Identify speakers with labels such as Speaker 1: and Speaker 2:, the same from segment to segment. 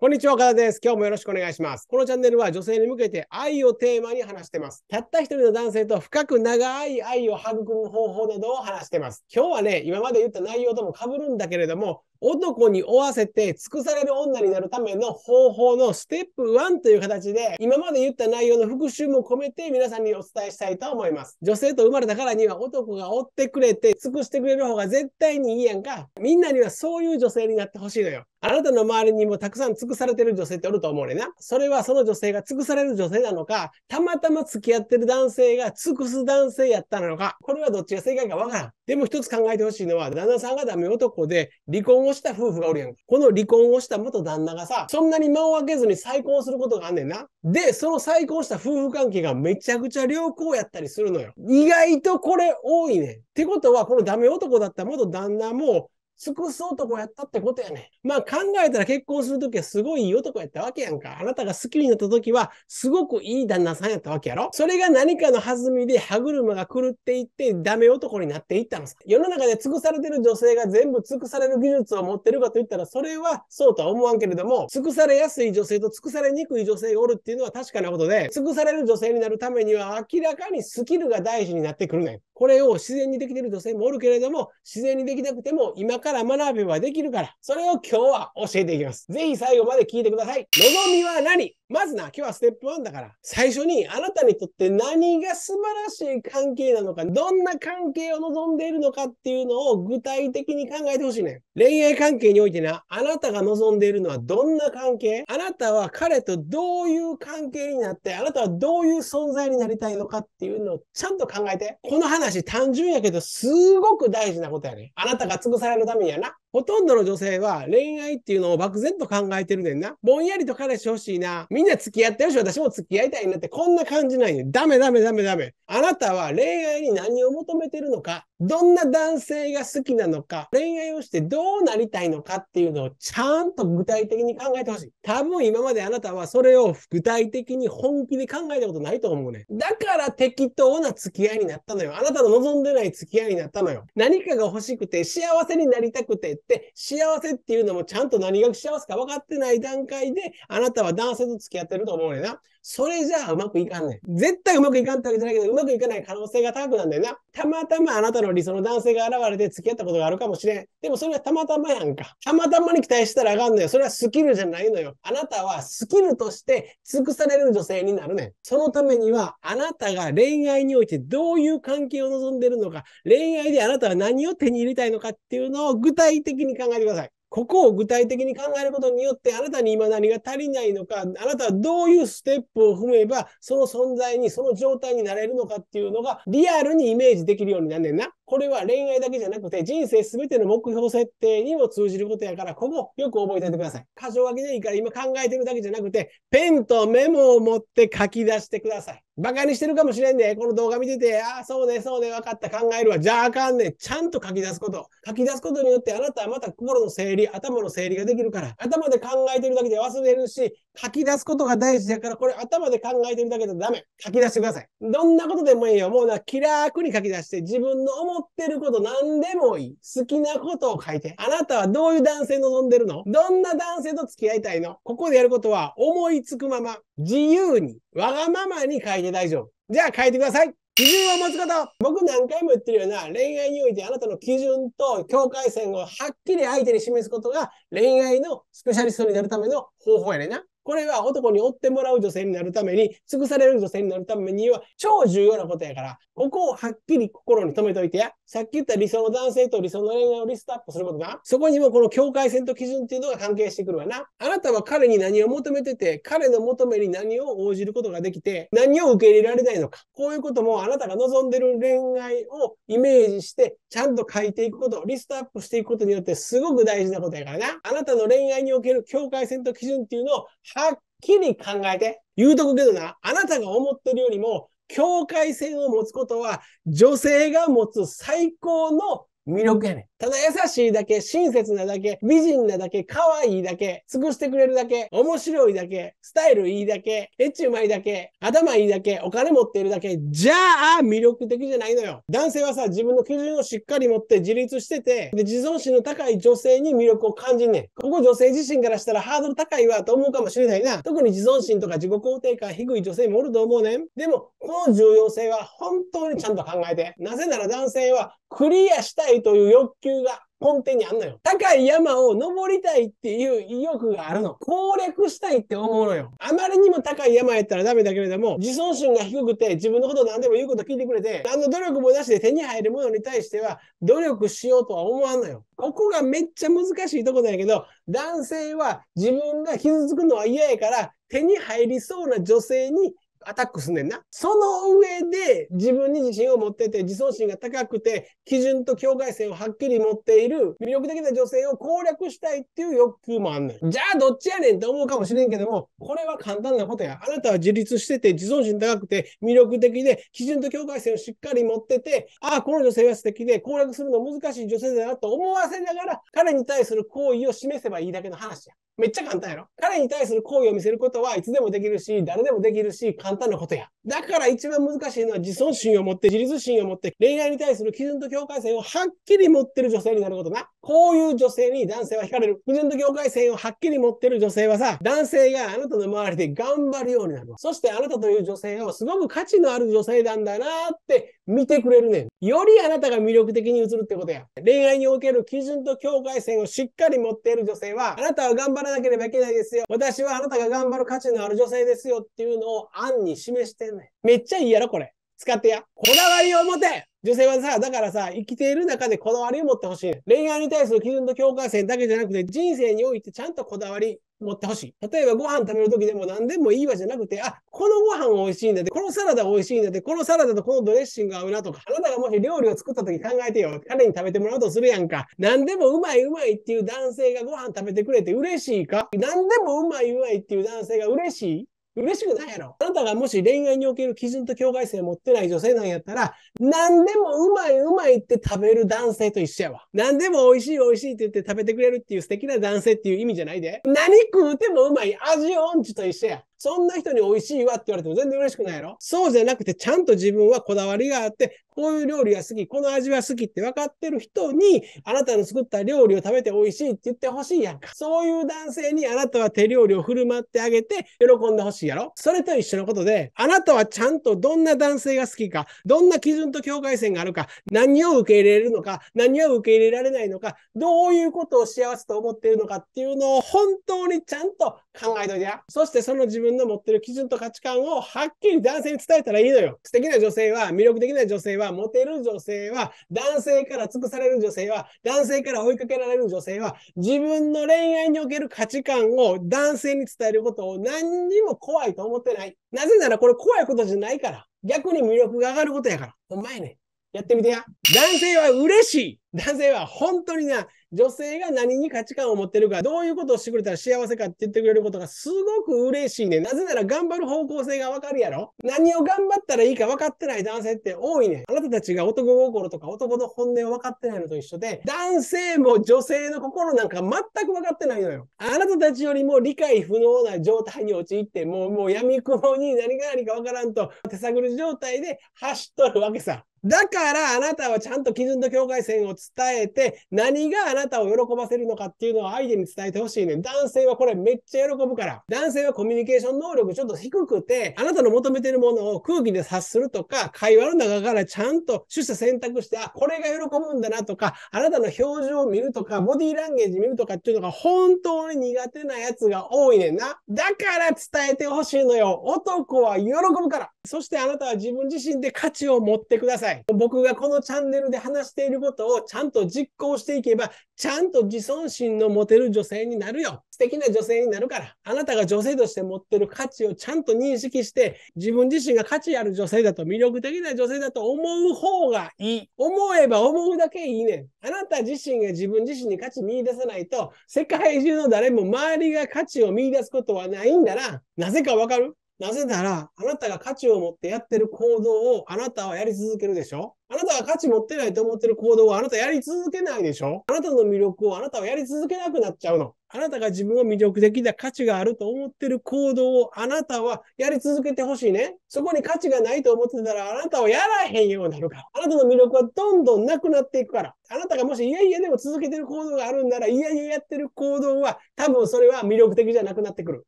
Speaker 1: こんにちは、岡田です。今日もよろしくお願いします。このチャンネルは女性に向けて愛をテーマに話してます。たった一人の男性と深く長い愛を育む方法などを話してます。今日はね、今まで言った内容とも被るんだけれども、男に追わせて尽くされる女になるための方法のステップ1という形で、今まで言った内容の復習も込めて皆さんにお伝えしたいと思います。女性と生まれたからには男が追ってくれて、尽くしてくれる方が絶対にいいやんか。みんなにはそういう女性になってほしいのよ。あなたの周りにもたくさん尽くされてる女性っておると思うねな。それはその女性が尽くされる女性なのか、たまたま付き合ってる男性が尽くす男性やったのか、これはどっちが正解かわからん。でも一つ考えてほしいのは、旦那さんがダメ男で離婚をした夫婦がおるやん。この離婚をした元旦那がさ、そんなに間を空けずに再婚することがあんねんな。で、その再婚した夫婦関係がめちゃくちゃ良好やったりするのよ。意外とこれ多いねん。ってことは、このダメ男だった元旦那も、尽くす男やったってことやねん。まあ考えたら結婚するときはすごいいい男やったわけやんか。あなたが好きになったときはすごくいい旦那さんやったわけやろ。それが何かの弾みで歯車が狂っていってダメ男になっていったのさ。世の中で尽くされてる女性が全部尽くされる技術を持ってるかといったらそれはそうとは思わんけれども、尽くされやすい女性と尽くされにくい女性がおるっていうのは確かなことで、尽くされる女性になるためには明らかにスキルが大事になってくるねん。これを自然にできている女性もおるけれども、自然にできなくても今から学べばできるから、それを今日は教えていきます。ぜひ最後まで聞いてください。望みは何まずな、今日はステップ1だから、最初にあなたにとって何が素晴らしい関係なのか、どんな関係を望んでいるのかっていうのを具体的に考えてほしいね。恋愛関係においてな、あなたが望んでいるのはどんな関係あなたは彼とどういう関係になって、あなたはどういう存在になりたいのかっていうのをちゃんと考えて。この話話単純やけど、すごく大事なことやね。あなたが潰されるためにはな。ほとんどの女性は恋愛っていうのを漠然と考えてるねんな。ぼんやりと彼氏欲しいな。みんな付き合ってるし、私も付き合いたいなってこんな感じないねん。ダメダメダメダメ。あなたは恋愛に何を求めてるのか、どんな男性が好きなのか、恋愛をしてどうなりたいのかっていうのをちゃんと具体的に考えてほしい。多分今まであなたはそれを具体的に本気で考えたことないと思うねん。だから適当な付き合いになったのよ。あなたの望んでない付き合いになったのよ。何かが欲しくて幸せになりたくてって幸せっていうのもちゃんと何が幸せか分かってない段階であなたは男性と付き合ってると思うねんな。それじゃあうまくいかんねん。絶対うまくいかんってわけじゃないけど、うまくいかない可能性が高くなんだよな。たまたまあなたの理想の男性が現れて付き合ったことがあるかもしれん。でもそれはたまたまやんか。たまたまに期待したらあかんのよ。それはスキルじゃないのよ。あなたはスキルとして尽くされる女性になるねん。そのためには、あなたが恋愛においてどういう関係を望んでるのか、恋愛であなたは何を手に入れたいのかっていうのを具体的的に考えてください。ここを具体的に考えることによって、あなたに今何が足りないのか、あなたはどういうステップを踏めば、その存在に、その状態になれるのかっていうのが、リアルにイメージできるようになんねんな。これは恋愛だけじゃなくて、人生すべての目標設定にも通じることやから、ここよく覚えておいてください。箇条書きでいいから今考えてるだけじゃなくて、ペンとメモを持って書き出してください。バカにしてるかもしれんで、ね、この動画見てて、ああ、そうね、そうね、分かった、考えるわ。じゃああかんね。ちゃんと書き出すこと。書き出すことによって、あなたはまた心の整理、頭の整理ができるから、頭で考えてるだけで忘れるし、書き出すことが大事だから、これ頭で考えてるだけでダメ。書き出してください。どんなことでもいいよ。もうな、気楽に書き出して、自分の思思ってること何でもいい。好きなことを書いて。あなたはどういう男性望んでるのどんな男性と付き合いたいのここでやることは思いつくまま、自由に、わがままに書いて大丈夫。じゃあ書いてください。基準を持つこと僕何回も言ってるような恋愛においてあなたの基準と境界線をはっきり相手に示すことが恋愛のスペシャリストになるための方法やねんな。これは男に追ってもらう女性になるために、尽くされる女性になるためには、超重要なことやから、ここをはっきり心に留めておいてや。さっき言った理想の男性と理想の恋愛をリストアップすることが、そこにもこの境界線と基準っていうのが関係してくるわな。あなたは彼に何を求めてて、彼の求めに何を応じることができて、何を受け入れられないのか。こういうこともあなたが望んでる恋愛をイメージして、ちゃんと書いていくこと、リストアップしていくことによってすごく大事なことやからな。あなたの恋愛における境界線と基準っていうのをはっきり考えて、言うとくけどな、あなたが思ってるよりも、境界線を持つことは、女性が持つ最高の魅力やねん。ただ優しいだけ、親切なだけ、美人なだけ、可愛いだけ、尽くしてくれるだけ、面白いだけ、スタイルいいだけ、エッチうまいだけ、頭いいだけ、お金持ってるだけ、じゃあ魅力的じゃないのよ。男性はさ、自分の基準をしっかり持って自立してて、で、自尊心の高い女性に魅力を感じんねん。ここ女性自身からしたらハードル高いわと思うかもしれないな。特に自尊心とか自己肯定感低い女性もおると思うねん。でも、この重要性は本当にちゃんと考えて。なぜなら男性はクリアしたいという欲求が根底にあんのよ。高い山を登りたいっていう意欲があるの。攻略したいって思うのよ。あまりにも高い山やったらダメだけれども、自尊心が低くて自分のこと何でも言うこと聞いてくれて、何の努力もなしで手に入るものに対しては努力しようとは思わんのよ。ここがめっちゃ難しいとこなんやけど、男性は自分が傷つくのは嫌やから、手に入りそうな女性にアタックすんねんな。その上で自分に自信を持ってて、自尊心が高くて、基準と境界線をはっきり持っている、魅力的な女性を攻略したいっていう欲求もあんねん。じゃあどっちやねんって思うかもしれんけども、これは簡単なことや。あなたは自立してて、自尊心高くて、魅力的で、基準と境界線をしっかり持ってて、ああ、この女性は素敵で、攻略するの難しい女性だなと思わせながら、彼に対する行為を示せばいいだけの話や。めっちゃ簡単やろ。彼に対する行為を見せることはいつでもできるし、誰でもできるし、簡単なことや。だから一番難しいのは自尊心を持って、自立心を持って、恋愛に対する基準と境界線をはっきり持ってる女性になることな。こういう女性に男性は惹かれる。基準と境界線をはっきり持ってる女性はさ、男性があなたの周りで頑張るようになる。そしてあなたという女性をすごく価値のある女性なんだなって見てくれるねん。よりあなたが魅力的に映るってことや。恋愛における基準と境界線をしっかり持っている女性は、あなたは頑張らなければいけないですよ。私はあなたが頑張る価値のある女性ですよっていうのを暗に示してんねん。めっちゃいいやろ、これ。使ってや。こだわりを持て女性はさ、だからさ、生きている中でこだわりを持ってほしい。恋愛に対する基準と境界線だけじゃなくて、人生においてちゃんとこだわり持ってほしい。例えばご飯食べる時でも何でもいいわじゃなくて、あ、このご飯美味しいんだって、このサラダ美味しいんだって、このサラダとこのドレッシング合うなとか、あなたがもし料理を作った時考えてよ。彼に食べてもらうとするやんか。何でもうまいうまいっていう男性がご飯食べてくれて嬉しいか何でもうまいうまいっていう男性が嬉しい嬉しくないやろ。あなたがもし恋愛における基準と境界線を持ってない女性なんやったら、何でもうまいうまいって食べる男性と一緒やわ。何でも美味しい美味しいって言って食べてくれるっていう素敵な男性っていう意味じゃないで。何食うてもうまい味音痴と一緒や。そんな人に美味しいわって言われても全然嬉しくないやろそうじゃなくて、ちゃんと自分はこだわりがあって、こういう料理が好き、この味は好きって分かってる人に、あなたの作った料理を食べて美味しいって言ってほしいやんか。そういう男性にあなたは手料理を振る舞ってあげて、喜んでほしいやろそれと一緒のことで、あなたはちゃんとどんな男性が好きか、どんな基準と境界線があるか、何を受け入れるのか、何を受け入れられないのか、どういうことを幸せと思っているのかっていうのを本当にちゃんと考えといてや。そしてその自分分の持ってる基準と価値観をはっきり男性に伝えたらいいのよ。素敵な女性は、魅力的な女性は、モテる女性は、男性から尽くされる女性は、男性から追いかけられる女性は、自分の恋愛における価値観を男性に伝えることを何にも怖いと思ってない。なぜならこれ怖いことじゃないから。逆に魅力が上がることやから。お前ね。やってみてや。男性は嬉しい。男性は本当にな、女性が何に価値観を持ってるか、どういうことをしてくれたら幸せかって言ってくれることがすごく嬉しいね。なぜなら頑張る方向性がわかるやろ何を頑張ったらいいか分かってない男性って多いね。あなたたちが男心とか男の本音を分かってないのと一緒で、男性も女性の心なんか全く分かってないのよ。あなたたちよりも理解不能な状態に陥って、もう、もう闇雲に何が何か分からんと手探り状態で走っとるわけさ。だからあなたはちゃんと基準と境界線を伝えて、何があなたを喜ばせるのかっていうのを相手に伝えてほしいね。男性はこれめっちゃ喜ぶから。男性はコミュニケーション能力ちょっと低くて、あなたの求めてるものを空気で察するとか、会話の中からちゃんと取捨選択して、あ、これが喜ぶんだなとか、あなたの表情を見るとか、ボディーランゲージ見るとかっていうのが本当に苦手なやつが多いねんな。だから伝えてほしいのよ。男は喜ぶから。そしてあなたは自分自身で価値を持ってください。さい。僕がこのチャンネルで話していることをちゃんと実行していけば、ちゃんと自尊心の持てる女性になるよ。素敵な女性になるから。あなたが女性として持ってる価値をちゃんと認識して、自分自身が価値ある女性だと、魅力的な女性だと思う方がいい。思えば思うだけいいねん。あなた自身が自分自身に価値見出さないと、世界中の誰も周りが価値を見出すことはないんだな。なぜかわかるなぜなら、あなたが価値を持ってやってる行動をあなたはやり続けるでしょあなたは価値持ってないと思ってる行動をあなたやり続けないでしょあなたの魅力をあなたはやり続けなくなっちゃうの。あなたが自分を魅力的だ価値があると思ってる行動をあなたはやり続けてほしいね。そこに価値がないと思ってたらあなたはやらへんようになるから。あなたの魅力はどんどんなくなっていくから。あなたがもしいやいやでも続けてる行動があるんならいやいややってる行動は多分それは魅力的じゃなくなってくる。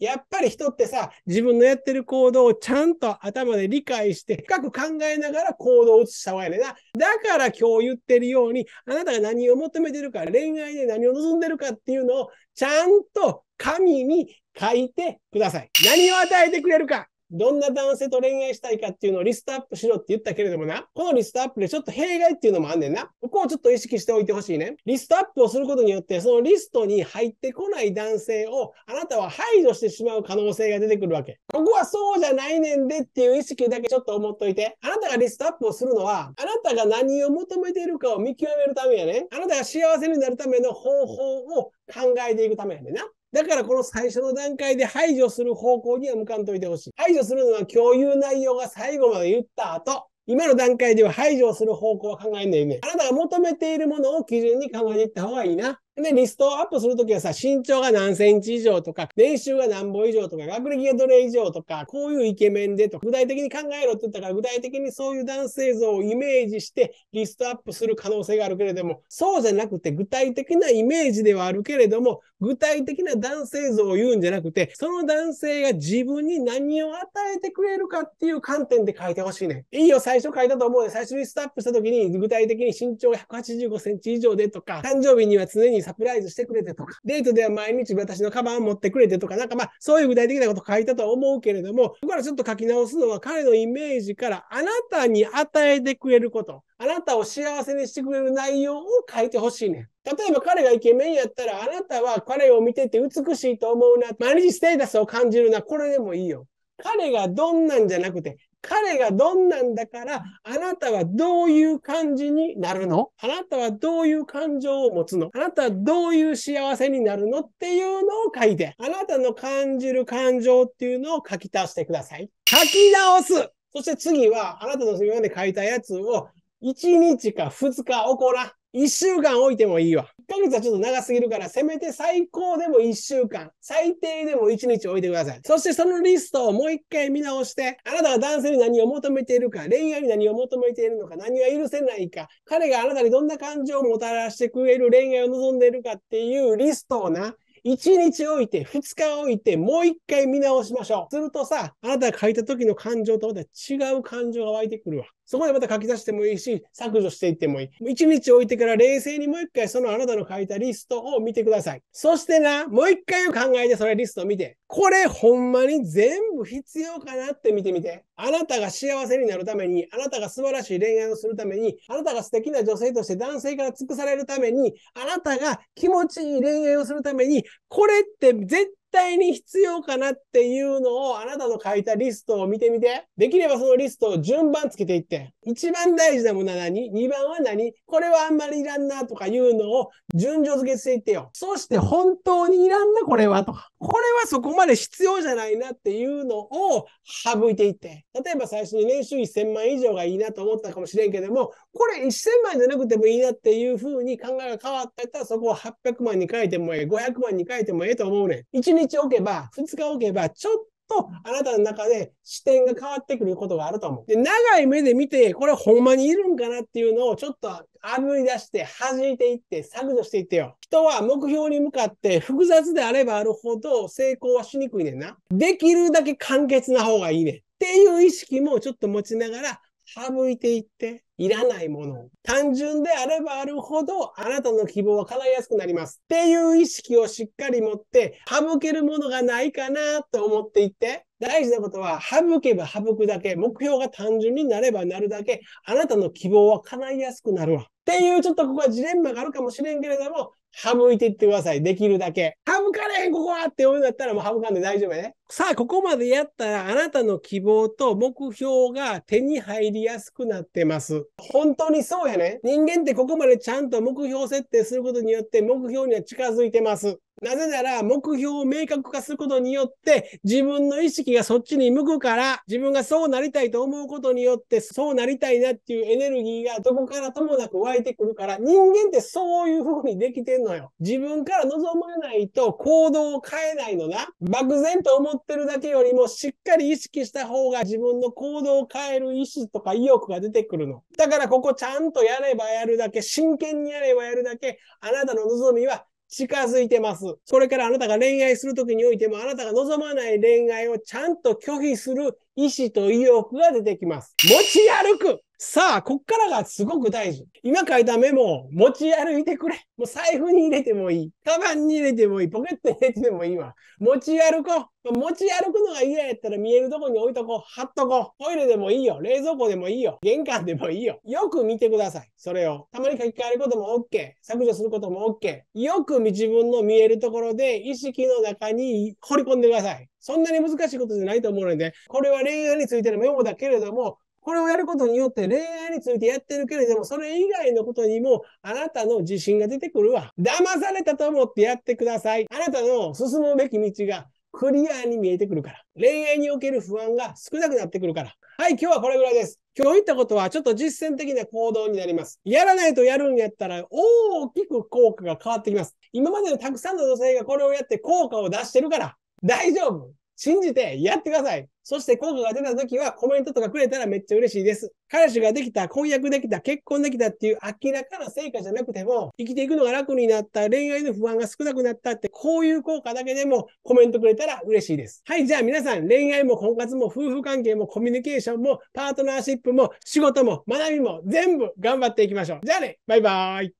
Speaker 1: やっぱり人ってさ、自分のやってる行動をちゃんと頭で理解して深く考えながら行動を移した方がいいね。が、だから今日言ってるように、あなたが何を求めてるか、恋愛で何を望んでるかっていうのを、ちゃんと紙に書いてください。何を与えてくれるか。どんな男性と恋愛したいかっていうのをリストアップしろって言ったけれどもな、このリストアップでちょっと弊害っていうのもあんねんな。ここをちょっと意識しておいてほしいね。リストアップをすることによって、そのリストに入ってこない男性をあなたは排除してしまう可能性が出てくるわけ。ここはそうじゃないねんでっていう意識だけちょっと思っといて。あなたがリストアップをするのは、あなたが何を求めているかを見極めるためやね。あなたが幸せになるための方法を考えていくためやねんな。だからこの最初の段階で排除する方向には向かんといてほしい。排除するのは共有内容が最後まで言った後、今の段階では排除する方向を考えないね。あなたが求めているものを基準に考えていった方がいいな。で、リストアップするときはさ、身長が何センチ以上とか、年収が何本以上とか、学歴がどれ以上とか、こういうイケメンでとか、具体的に考えろって言ったから、具体的にそういう男性像をイメージしてリストアップする可能性があるけれども、そうじゃなくて具体的なイメージではあるけれども、具体的な男性像を言うんじゃなくて、その男性が自分に何を与えてくれるかっていう観点で書いてほしいね。いいよ、最初書いたと思うで、最初リストアップしたときに、具体的に身長が185センチ以上でとか、誕生日には常にサプライズしてくれてとか、デートでは毎日私のカバンを持ってくれてとか、なんかまあ、そういう具体的なこと書いたとは思うけれども、ここからちょっと書き直すのは彼のイメージから、あなたに与えてくれること、あなたを幸せにしてくれる内容を書いてほしいねん。例えば彼がイケメンやったら、あなたは彼を見てて美しいと思うな、毎日ステータスを感じるな、これでもいいよ。彼がどんなんじゃなくて、彼がどんなんだから、あなたはどういう感じになるのあなたはどういう感情を持つのあなたはどういう幸せになるのっていうのを書いて、あなたの感じる感情っていうのを書き足してください。書き直すそして次は、あなたの今まで書いたやつを1日か2日行う。1週間置いてもいいわ。ヶ月はちょっと長すぎるから、せめて最高でも1週間、最低でも1日置いてください。そしてそのリストをもう一回見直して、あなたは男性に何を求めているか、恋愛に何を求めているのか、何が許せないか、彼があなたにどんな感情をもたらしてくれる恋愛を望んでいるかっていうリストをな、1日置いて、2日置いて、もう1回見直しましょう。するとさ、あなたが書いた時の感情とまた違う感情が湧いてくるわ。そこでまた書き出してもいいし、削除していってもいい。一日置いてから冷静にもう一回そのあなたの書いたリストを見てください。そしてな、もう一回を考えてそれリストを見て。これほんまに全部必要かなって見てみて。あなたが幸せになるために、あなたが素晴らしい恋愛をするために、あなたが素敵な女性として男性から尽くされるために、あなたが気持ちいい恋愛をするために、これって絶対に必要かなっていうのをあなたの書いたリストを見てみて。できればそのリストを順番つけていって。一番大事なものは何二番は何これはあんまりいらんなとかいうのを順序付けしていってよ。そして本当にいらんな、これはとか。これはそこまで必要じゃないなっていうのを省いていって。例えば最初に年収1000万以上がいいなと思ったかもしれんけども、これ1000万じゃなくてもいいなっていうふうに考えが変わったら、そこを800万に変えてもええ、500万に変えてもええと思うねん。1日置けば、2日置けば、ちょっと、あなたの中で視点が変わってくることがあると思う。で、長い目で見て、これほんまにいるんかなっていうのをちょっとあぶり出して、弾いていって、削除していってよ。人は目標に向かって複雑であればあるほど成功はしにくいねんな。できるだけ簡潔な方がいいねん。っていう意識もちょっと持ちながら、省いていって、いらないもの単純であればあるほど、あなたの希望は叶いやすくなります。っていう意識をしっかり持って、省けるものがないかなと思っていって、大事なことは、省けば省くだけ、目標が単純になればなるだけ、あなたの希望は叶いやすくなるわ。っていう、ちょっとここはジレンマがあるかもしれんけれども、省いていってください。できるだけ。省かれへん、ここはって思うんだったらもう省かんで大丈夫やね。さあ、ここまでやったら、あなたの希望と目標が手に入りやすくなってます。本当にそうやね。人間ってここまでちゃんと目標設定することによって、目標には近づいてます。なぜなら、目標を明確化することによって、自分の意識がそっちに向くから、自分がそうなりたいと思うことによって、そうなりたいなっていうエネルギーがどこからともなく湧いてくるから、人間ってそういう風にできてんのよ。自分から望まないと行動を変えないのな。漠然と思ってるだけよりも、しっかり意識した方が自分の行動を変える意志とか意欲が出てくるの。だからここちゃんとやればやるだけ、真剣にやればやるだけ、あなたの望みは近づいてます。これからあなたが恋愛するときにおいても、あなたが望まない恋愛をちゃんと拒否する意志と意欲が出てきます。持ち歩くさあ、こっからがすごく大事。今書いたメモを持ち歩いてくれ。もう財布に入れてもいい。カバンに入れてもいい。ポケットに入れてもいいわ。持ち歩こう。持ち歩くのが嫌やったら見えるとこに置いとこう。貼っとこう。トイレでもいいよ。冷蔵庫でもいいよ。玄関でもいいよ。よく見てください。それを。たまに書き換えることも OK。削除することも OK。よく自分の見えるところで意識の中に掘り込んでください。そんなに難しいことじゃないと思うので、これは恋愛についてのメモだけれども、これをやることによって恋愛についてやってるけれども、それ以外のことにもあなたの自信が出てくるわ。騙されたと思ってやってください。あなたの進むべき道がクリアに見えてくるから。恋愛における不安が少なくなってくるから。はい、今日はこれぐらいです。今日言ったことはちょっと実践的な行動になります。やらないとやるんやったら大きく効果が変わってきます。今までのたくさんの女性がこれをやって効果を出してるから大丈夫。信じてやってください。そして効果が出た時はコメントとかくれたらめっちゃ嬉しいです。彼氏ができた、婚約できた、結婚できたっていう明らかな成果じゃなくても、生きていくのが楽になった、恋愛の不安が少なくなったって、こういう効果だけでもコメントくれたら嬉しいです。はい、じゃあ皆さん、恋愛も婚活も夫婦関係もコミュニケーションもパートナーシップも仕事も学びも全部頑張っていきましょう。じゃあね、バイバーイ。